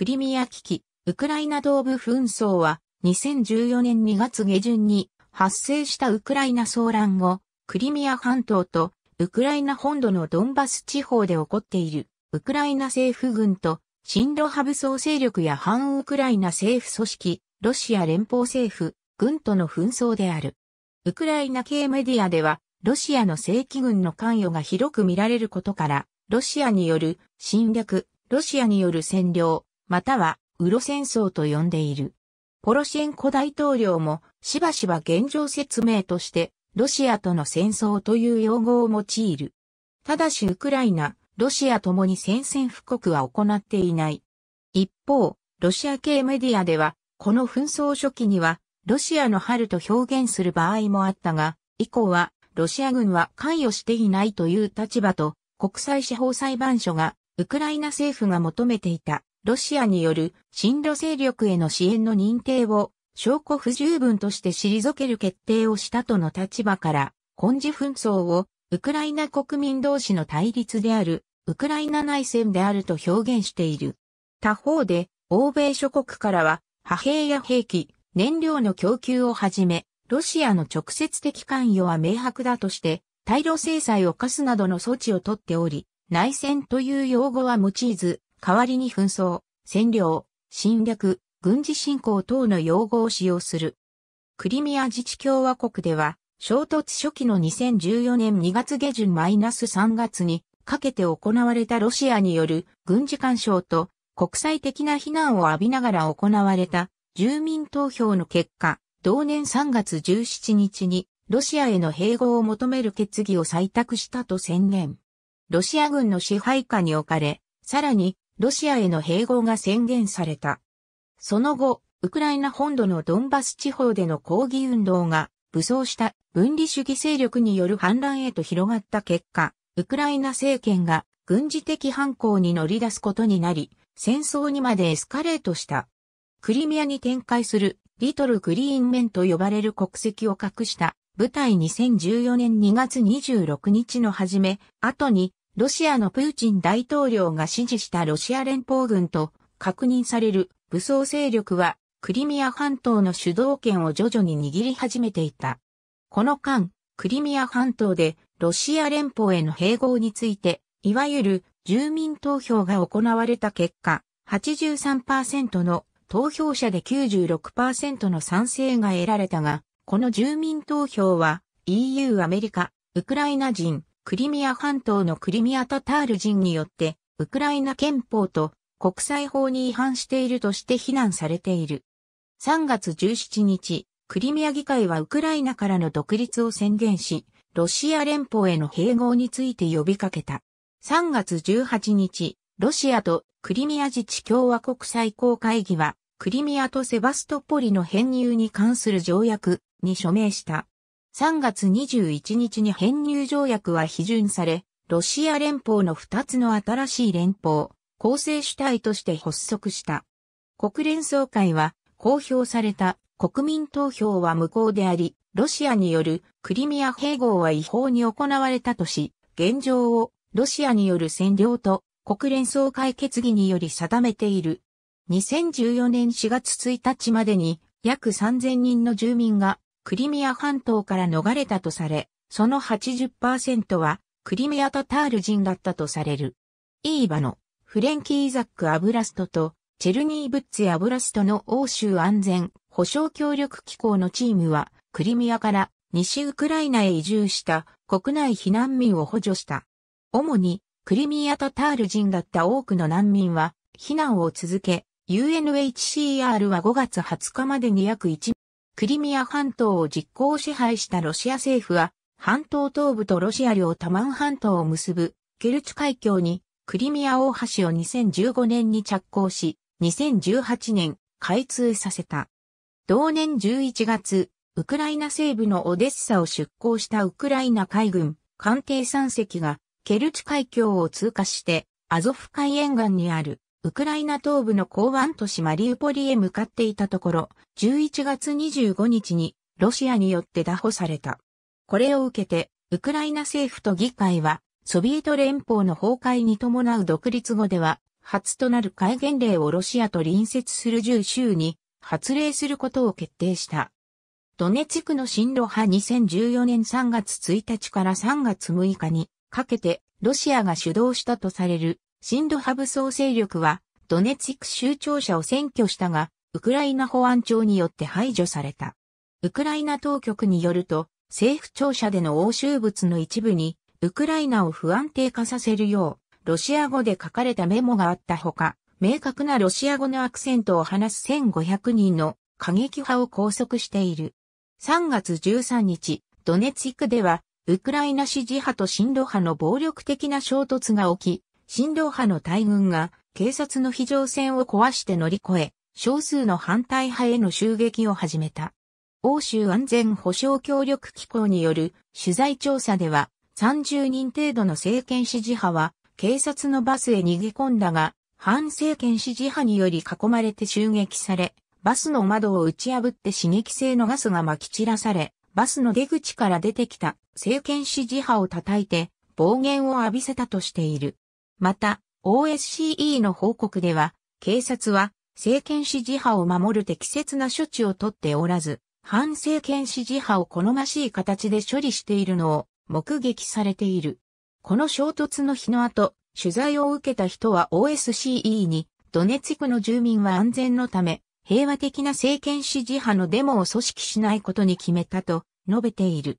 クリミア危機、ウクライナ東部紛争は2014年2月下旬に発生したウクライナ騒乱後、クリミア半島とウクライナ本土のドンバス地方で起こっているウクライナ政府軍と進ロ派武装勢力や反ウクライナ政府組織、ロシア連邦政府、軍との紛争である。ウクライナ系メディアでは、ロシアの正規軍の関与が広く見られることから、ロシアによる侵略、ロシアによる占領、または、ウロ戦争と呼んでいる。ポロシェンコ大統領も、しばしば現状説明として、ロシアとの戦争という用語を用いる。ただしウクライナ、ロシアともに宣戦布告は行っていない。一方、ロシア系メディアでは、この紛争初期には、ロシアの春と表現する場合もあったが、以降は、ロシア軍は関与していないという立場と、国際司法裁判所が、ウクライナ政府が求めていたロシアによる進路勢力への支援の認定を証拠不十分として退ける決定をしたとの立場から、本時紛争をウクライナ国民同士の対立である、ウクライナ内戦であると表現している。他方で、欧米諸国からは、派兵や兵器、燃料の供給をはじめ、ロシアの直接的関与は明白だとして、対ロ制裁を課すなどの措置をとっており、内戦という用語は用いず、代わりに紛争、占領、侵略、軍事侵攻等の用語を使用する。クリミア自治共和国では、衝突初期の2014年2月下旬マイナス -3 月にかけて行われたロシアによる軍事干渉と国際的な非難を浴びながら行われた住民投票の結果、同年3月17日にロシアへの併合を求める決議を採択したと宣言。ロシア軍の支配下に置かれ、さらにロシアへの併合が宣言された。その後、ウクライナ本土のドンバス地方での抗議運動が武装した分離主義勢力による反乱へと広がった結果、ウクライナ政権が軍事的反抗に乗り出すことになり、戦争にまでエスカレートした。クリミアに展開するリトルグリーンメンと呼ばれる国籍を隠した部隊2014年2月26日の初め、後にロシアのプーチン大統領が支持したロシア連邦軍と確認される武装勢力はクリミア半島の主導権を徐々に握り始めていた。この間、クリミア半島でロシア連邦への併合について、いわゆる住民投票が行われた結果、83%の投票者で96%の賛成が得られたが、この住民投票は EU アメリカ、ウクライナ人、クリミア半島のクリミアタタール人によって、ウクライナ憲法と国際法に違反しているとして非難されている。3月17日、クリミア議会はウクライナからの独立を宣言し、ロシア連邦への併合について呼びかけた。3月18日、ロシアとクリミア自治共和国最高会議は、クリミアとセバストポリの編入に関する条約に署名した。3月21日に編入条約は批准され、ロシア連邦の2つの新しい連邦、構成主体として発足した。国連総会は、公表された国民投票は無効であり、ロシアによるクリミア併合は違法に行われたとし、現状をロシアによる占領と国連総会決議により定めている。2014年4月1日までに約3000人の住民がクリミア半島から逃れたとされ、その80%はクリミアタタール人だったとされる。イーバのフレンキー・ザック・アブラストとチェルニー・ブッツ・アブラストの欧州安全保障協力機構のチームはクリミアから西ウクライナへ移住した国内避難民を補助した。主にクリミアタタール人だった多くの難民は避難を続け、UNHCR は5月20日までに約1クリミア半島を実行支配したロシア政府は、半島東部とロシア領タマン半島を結ぶ、ケルチ海峡に、クリミア大橋を2015年に着工し、2018年、開通させた。同年11月、ウクライナ西部のオデッサを出港したウクライナ海軍、艦艇3隻が、ケルチ海峡を通過して、アゾフ海沿岸にあるウクライナ東部の港湾都市マリウポリへ向かっていたところ、11月25日にロシアによって打破された。これを受けて、ウクライナ政府と議会は、ソビエト連邦の崩壊に伴う独立後では、初となる戒厳令をロシアと隣接する10州に発令することを決定した。ドネツクの進路派2014年3月1日から3月6日にかけてロシアが主導したとされる新ドハブ総勢力は、ドネツィク州庁舎を占拠したが、ウクライナ保安庁によって排除された。ウクライナ当局によると、政府庁舎での欧州物の一部に、ウクライナを不安定化させるよう、ロシア語で書かれたメモがあったほか、明確なロシア語のアクセントを話す1500人の過激派を拘束している。3月13日、ドネツィクでは、ウクライナ支持派とンド派の暴力的な衝突が起き、新動派の大軍が警察の非常線を壊して乗り越え、少数の反対派への襲撃を始めた。欧州安全保障協力機構による取材調査では、30人程度の政権支持派は警察のバスへ逃げ込んだが、反政権支持派により囲まれて襲撃され、バスの窓を打ち破って刺激性のガスが撒き散らされ、バスの出口から出てきた政権支持派を叩いて暴言を浴びせたとしている。また、OSCE の報告では、警察は政権支持派を守る適切な処置をとっておらず、反政権支持派を好ましい形で処理しているのを目撃されている。この衝突の日の後、取材を受けた人は OSCE に、ドネツクの住民は安全のため、平和的な政権支持派のデモを組織しないことに決めたと述べている。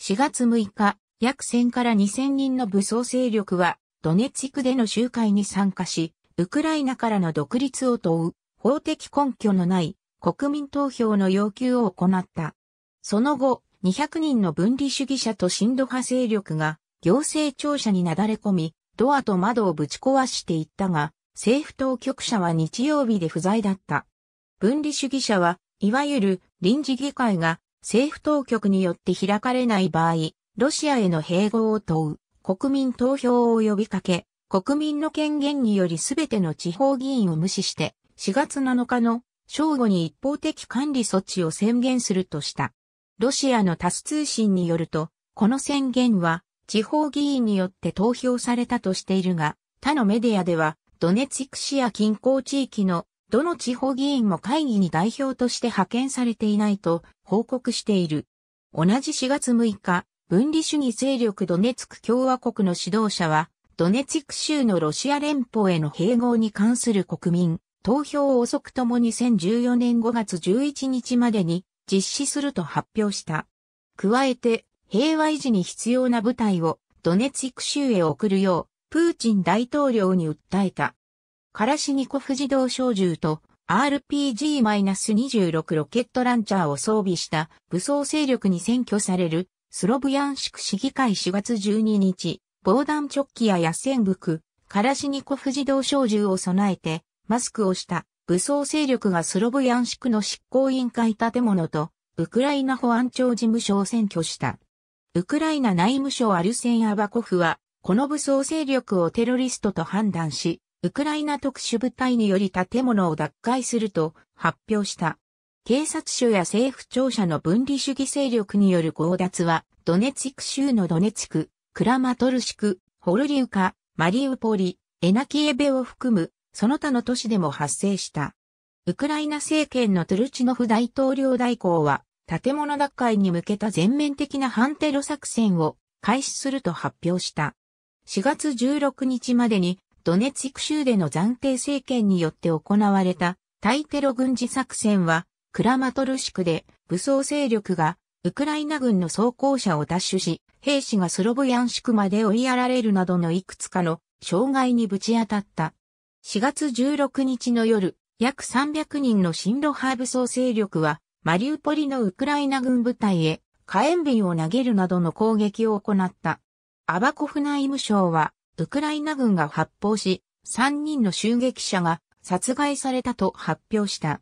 4月6日、約1000から2000人の武装勢力はドネツィクでの集会に参加し、ウクライナからの独立を問う法的根拠のない国民投票の要求を行った。その後、200人の分離主義者と親ド派勢力が行政庁舎になだれ込み、ドアと窓をぶち壊していったが、政府当局者は日曜日で不在だった。分離主義者は、いわゆる臨時議会が政府当局によって開かれない場合、ロシアへの併合を問う国民投票を呼びかけ、国民の権限により全ての地方議員を無視して、4月7日の正午に一方的管理措置を宣言するとした。ロシアのタス通信によると、この宣言は地方議員によって投票されたとしているが、他のメディアでは、ドネツィク市や近郊地域のどの地方議員も会議に代表として派遣されていないと報告している。同じ4月6日、分離主義勢力ドネツク共和国の指導者は、ドネツク州のロシア連邦への併合に関する国民、投票を遅くとも2014年5月11日までに実施すると発表した。加えて、平和維持に必要な部隊をドネツク州へ送るよう、プーチン大統領に訴えた。カラシニコフ自動小銃と RPG-26 ロケットランチャーを装備した武装勢力に占拠されるスロブヤンシク市議会4月12日、防弾チョッキや野戦服、カラシニコフ自動小銃を備えて、マスクをした武装勢力がスロブヤンシクの執行委員会建物と、ウクライナ保安庁事務所を占拠した。ウクライナ内務省アルセン・アバコフは、この武装勢力をテロリストと判断し、ウクライナ特殊部隊により建物を奪回すると発表した。警察署や政府庁舎の分離主義勢力による強奪は、ドネツィク州のドネツク、クラマトルシク、ホルリウカ、マリウポリ、エナキエベを含む、その他の都市でも発生した。ウクライナ政権のトゥルチノフ大統領代行は、建物奪回に向けた全面的な反テロ作戦を開始すると発表した。4月16日までに、ドネツィク州での暫定政権によって行われた対テロ軍事作戦は、クラマトルシクで武装勢力がウクライナ軍の装甲車を奪取し、兵士がスロブヤンシクまで追いやられるなどのいくつかの障害にぶち当たった。4月16日の夜、約300人の新ロ派武装勢力は、マリウポリのウクライナ軍部隊へ火炎瓶を投げるなどの攻撃を行った。アバコフ内務省は、ウクライナ軍が発砲し、3人の襲撃者が殺害されたと発表した。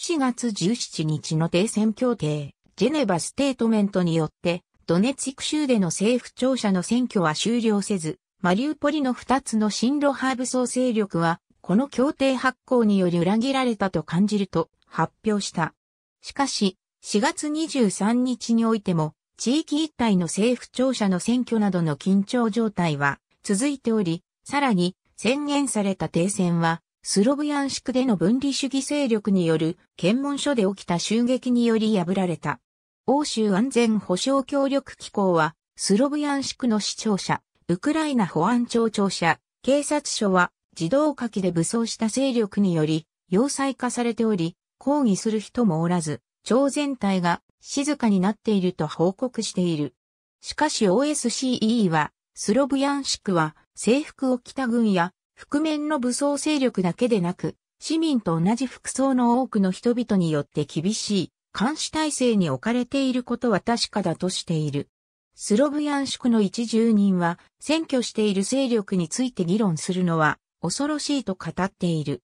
4月17日の停戦協定、ジェネバステートメントによって、ドネツィク州での政府庁舎の選挙は終了せず、マリウポリの2つの新ロハーブ総勢力は、この協定発行により裏切られたと感じると発表した。しかし、4月23日においても、地域一帯の政府庁舎の選挙などの緊張状態は続いており、さらに宣言された停戦はスロブヤンシクでの分離主義勢力による検問所で起きた襲撃により破られた。欧州安全保障協力機構は、スロブヤンシクの市庁舎、ウクライナ保安庁庁舎、警察署は自動火器で武装した勢力により、要塞化されており、抗議する人もおらず、町全体が静かになっていると報告している。しかし OSCE は、スロブヤンシクは制服を着た軍や覆面の武装勢力だけでなく、市民と同じ服装の多くの人々によって厳しい監視体制に置かれていることは確かだとしている。スロブヤンシクの一住人は、占拠している勢力について議論するのは恐ろしいと語っている。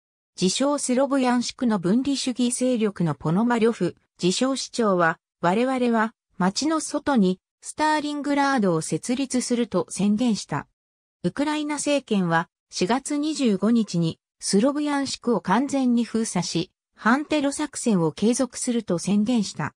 自称スロブヤンシクの分離主義勢力のポノマリョフ、自称市長は、我々は街の外にスターリングラードを設立すると宣言した。ウクライナ政権は4月25日にスロブヤンシクを完全に封鎖し、反テロ作戦を継続すると宣言した。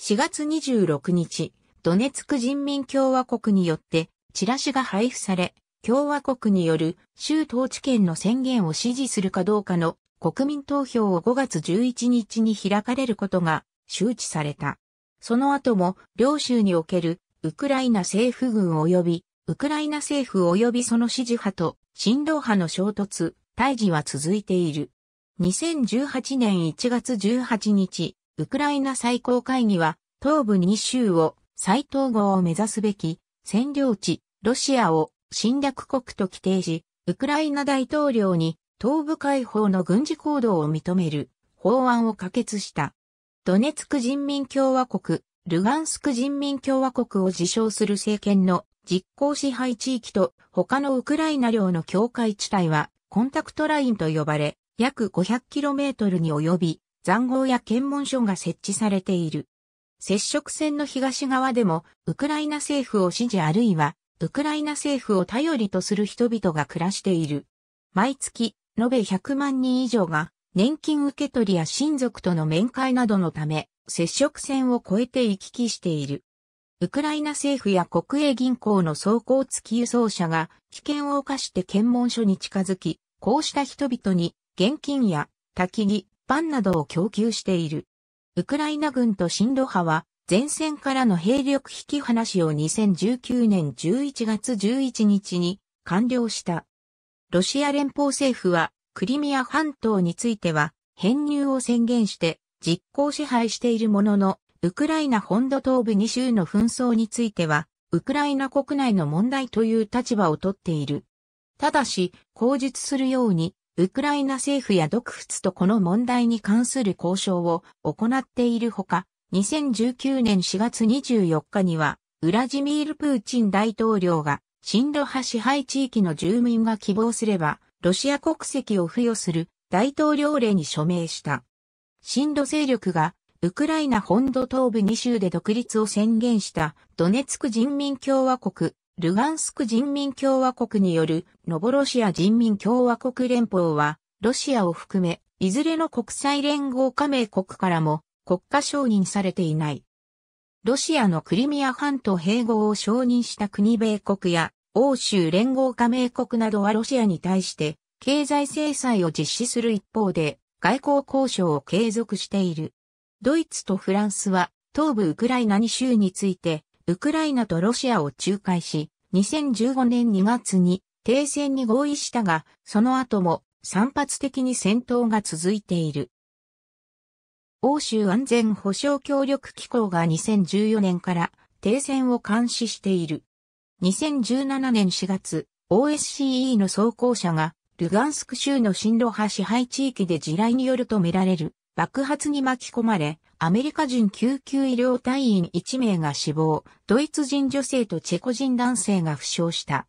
4月26日、ドネツク人民共和国によってチラシが配布され、共和国による州統治権の宣言を支持するかどうかの国民投票を5月11日に開かれることが周知された。その後も両州におけるウクライナ政府軍及びウクライナ政府及びその支持派と親動派の衝突、退治は続いている。2018年1月18日、ウクライナ最高会議は、東部2州を再統合を目指すべき、占領地、ロシアを侵略国と規定し、ウクライナ大統領に東部解放の軍事行動を認める法案を可決した。ドネツク人民共和国、ルガンスク人民共和国を自称する政権の実行支配地域と他のウクライナ領の境界地帯はコンタクトラインと呼ばれ、約 500km に及び、残壕や検問所が設置されている。接触線の東側でも、ウクライナ政府を支持あるいは、ウクライナ政府を頼りとする人々が暮らしている。毎月、延べ100万人以上が、年金受け取りや親族との面会などのため、接触線を越えて行き来している。ウクライナ政府や国営銀行の総行付き輸送車が危険を犯して検問所に近づき、こうした人々に現金や焚き木、パンなどを供給している。ウクライナ軍と進路派は前線からの兵力引き離しを2019年11月11日に完了した。ロシア連邦政府はクリミア半島については編入を宣言して実行支配しているもののウクライナ本土東部2州の紛争については、ウクライナ国内の問題という立場をとっている。ただし、口述するように、ウクライナ政府や独仏とこの問題に関する交渉を行っているほか、2019年4月24日には、ウラジミール・プーチン大統領が、親ロ派支配地域の住民が希望すれば、ロシア国籍を付与する大統領令に署名した。親ロ勢力がウクライナ本土東部2州で独立を宣言したドネツク人民共和国、ルガンスク人民共和国によるノボロシア人民共和国連邦は、ロシアを含め、いずれの国際連合加盟国からも国家承認されていない。ロシアのクリミア半島併合を承認した国米国や欧州連合加盟国などはロシアに対して経済制裁を実施する一方で外交交渉を継続している。ドイツとフランスは東部ウクライナ2州について、ウクライナとロシアを仲介し、2015年2月に停戦に合意したが、その後も散発的に戦闘が続いている。欧州安全保障協力機構が2014年から停戦を監視している。2017年4月、OSCE の装甲車がルガンスク州の進路派支配地域で地雷によるとみられる爆発に巻き込まれ、アメリカ人救急医療隊員1名が死亡、ドイツ人女性とチェコ人男性が負傷した。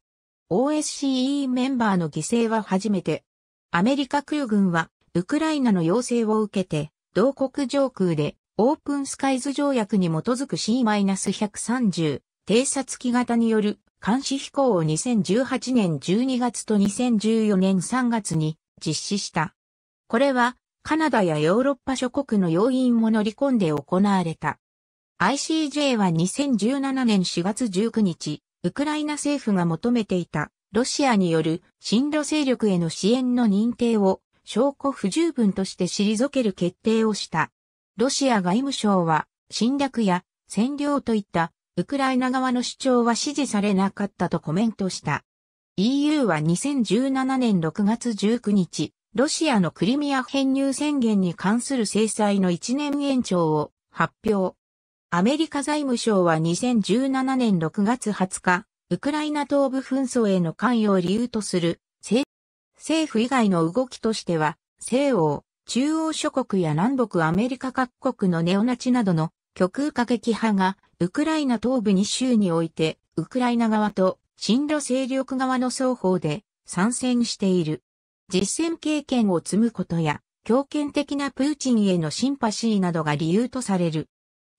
OSCE メンバーの犠牲は初めて。アメリカ空軍は、ウクライナの要請を受けて、同国上空で、オープンスカイズ条約に基づく C-130、偵察機型による監視飛行を2018年12月と2014年3月に実施した。これはカナダやヨーロッパ諸国の要因も乗り込んで行われた。ICJ は2017年4月19日、ウクライナ政府が求めていたロシアによる進路勢力への支援の認定を証拠不十分として退ける決定をした。ロシア外務省は侵略や占領といったウクライナ側の主張は支持されなかったとコメントした。EU は2017年6月19日、ロシアのクリミア編入宣言に関する制裁の1年延長を発表。アメリカ財務省は2017年6月20日、ウクライナ東部紛争への関与を理由とする政府以外の動きとしては、西欧、中央諸国や南北アメリカ各国のネオナチなどの極右過激派が、ウクライナ東部2州において、ウクライナ側と進ロ勢力側の双方で参戦している。実践経験を積むことや、強権的なプーチンへのシンパシーなどが理由とされる。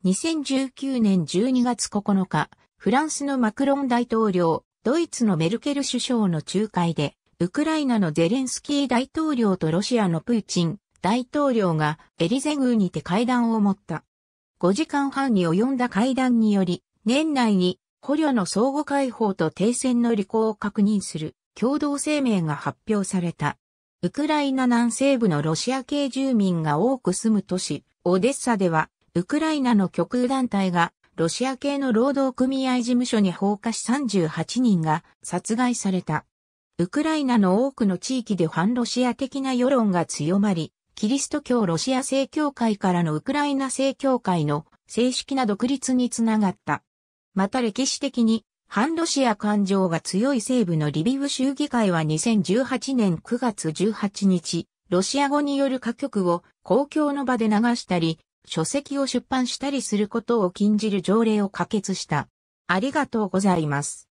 2019年12月9日、フランスのマクロン大統領、ドイツのメルケル首相の仲介で、ウクライナのゼレンスキー大統領とロシアのプーチン大統領がエリゼ宮にて会談を持った。5時間半に及んだ会談により、年内に捕虜の相互解放と停戦の履行を確認する共同声明が発表された。ウクライナ南西部のロシア系住民が多く住む都市、オデッサでは、ウクライナの極右団体が、ロシア系の労働組合事務所に放火し38人が殺害された。ウクライナの多くの地域で反ロシア的な世論が強まり、キリスト教ロシア正教会からのウクライナ正教会の正式な独立につながった。また歴史的に反ロシア感情が強い西部のリビウ州議会は2018年9月18日、ロシア語による歌曲を公共の場で流したり、書籍を出版したりすることを禁じる条例を可決した。ありがとうございます。